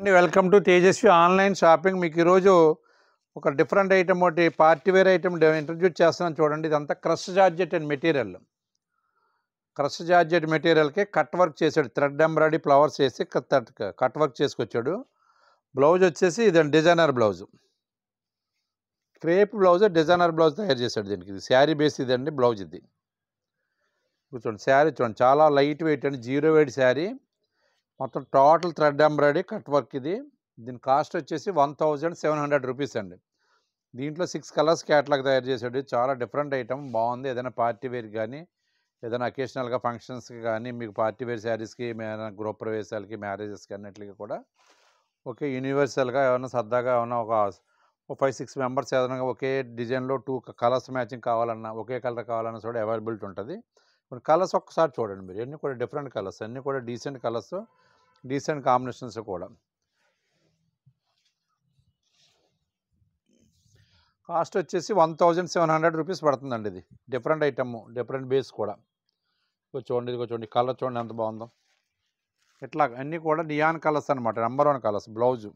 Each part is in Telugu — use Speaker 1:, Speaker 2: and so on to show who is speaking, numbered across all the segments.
Speaker 1: అండి welcome to Tejaswi online shopping మీకు ఈరోజు ఒక డిఫరెంట్ ఐటమ్ ఒకటి పార్టీ వేర్ ఐటమ్ ఇంట్రడ్యూస్ చేస్తున్నాను చూడండి ఇదంతా crush georgette and material crush georgette మెటీరియల్కి కట్ వర్క్ చేశాడు థ్రెడ్ ఎంబ్రాయిడరీ ఫ్లవర్స్ వేసి కట్ వర్క్ చేసుకొచ్చాడు బ్లౌజ్ వచ్చేసి ఇది designer blouse crepe blouse designer blouse తయారు చేశాడు దీనికి ఇది శారీ బేస్ ఇదండి బ్లౌజ్ ఇది చూడండి శారీ చూడండి చాలా లైట్ వెయిట్ అండి జీరో వెయిట్ శారీ మొత్తం total thread embroidery cut work ఇది దీని కాస్ట్ వచ్చేసి one thousand seven hundred rupees అండి దీంట్లో సిక్స్ కలర్స్ క్యాటలాగ్ తయారు చేశాడు చాలా డిఫరెంట్ ఐటమ్ బాగుంది ఏదైనా పార్టీ వేర్ కానీ ఏదైనా అకేషనల్గా ఫంక్షన్స్కి కానీ మీకు పార్టీ వేర్ శారీస్కి గృహప్రవేశాలకి మ్యారేజెస్కి అన్నింటికి కూడా ఓకే యూనివర్సల్గా ఏమైనా సరదాగా ఏమైనా ఒక ఫైవ్ సిక్స్ మెంబర్స్ ఏదైనా ఒకే డిజైన్లో టూ కలర్స్ మ్యాచింగ్ కావాలన్నా ఒకే కలర్ కావాలన్నా కూడా అవైలబిలిటీ ఉంటుంది కొన్ని కలర్స్ ఒక్కసారి చూడండి మీరు అన్నీ కూడా డిఫరెంట్ కలర్స్ అన్నీ కూడా డీసెంట్ కలర్స్ డీసెంట్ కాంబినేషన్స్ కూడా కాస్ట్ వచ్చేసి one thousand seven hundred rupees పడుతుందండి ఇది డిఫరెంట్ ఐటమ్ డిఫరెంట్ బేస్ కూడా ఇదిగో చూడండి ఇదిగో చూడండి కలర్ చూడండి ఎంత బాగుందో ఇట్లా అన్నీ కూడా నియాన్ కలర్స్ అనమాట నెంబర్ వన్ కలర్స్ బ్లౌజు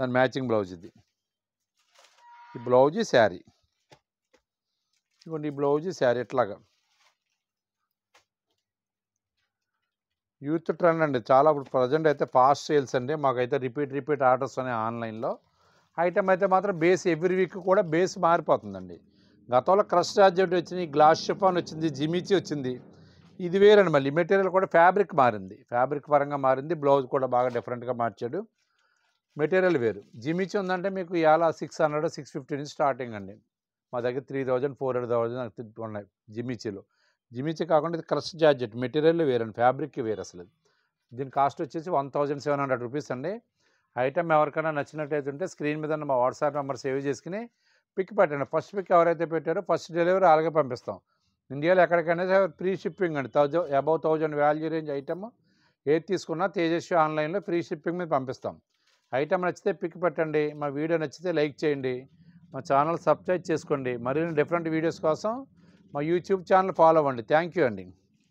Speaker 1: దాని మ్యాచింగ్ బ్లౌజ్ ఇది ఈ బ్లౌజ్ శారీ ఇదిగోండి ఈ బ్లౌజ్ శారీ ఇట్లాగా యూత్ ట్రెండ్ అండి చాలా ఇప్పుడు ప్రజెంట్ అయితే ఫాస్ట్ సేల్స్ అండి మాకైతే రిపీట్ రిపీట్ ఆర్డర్స్ ఉన్నాయి ఆన్లైన్లో ఐటమ్ అయితే మాత్రం బేస్ ఎవ్రీ వీక్ కూడా బేస్ మారిపోతుందండి గతంలో క్రష్ జార్జెట్ వచ్చింది గ్లాస్ షిఫాన్ వచ్చింది జిమిచి వచ్చింది ఇది వేరండి మళ్ళీ మెటీరియల్ కూడా ఫ్యాబ్రిక్ మారింది ఫ్యాబ్రిక్ పరంగా మారింది బ్లౌజ్ కూడా బాగా డిఫరెంట్గా మార్చాడు మెటీరియల్ వేరు జిమిచి ఉందంటే మీకు ఇలా సిక్స్ హండ్రెడ్ సిక్స్ ఫిఫ్టీ నుంచి స్టార్టింగ్ అండి మా దగ్గర three thousand four hundred thousand ఉన్నాయి జిమిచిలో జిమిచి కాకుండా ఇది క్రష్ జాడ్జెట్ మెటీరియల్ వేరండి ఫ్యాబ్రిక్కి వేరు అసలు దీని కాస్ట్ వచ్చేసి one thousand seven hundred rupees అండి ఐటమ్ ఎవరికైనా నచ్చినట్లయితే ఉంటే స్క్రీన్ మీద మా వాట్సాప్ నెంబర్ సేవ్ చేసుకుని పిక్ పెట్టండి ఫస్ట్ పిక్ ఎవరైతే పెట్టారో ఫస్ట్ డెలివరీ అలాగే పంపిస్తాం ఇండియాలో ఎక్కడికైనా ఫ్రీ షిప్పింగ్ అండి thousand above thousand value range item ఏది తీసుకున్నా తేజస్వి ఆన్లైన్లో ఫ్రీ షిప్పింగ్ మీద పంపిస్తాం ఐటమ్ నచ్చితే పిక్ పెట్టండి మా వీడియో నచ్చితే లైక్ చేయండి మా ఛానల్ సబ్స్క్రైబ్ చేసుకోండి మరిన్ని డిఫరెంట్ వీడియోస్ కోసం మా యూట్యూబ్ ఛానల్ ఫాలో అవ్వండి థ్యాంక్ యూ అండి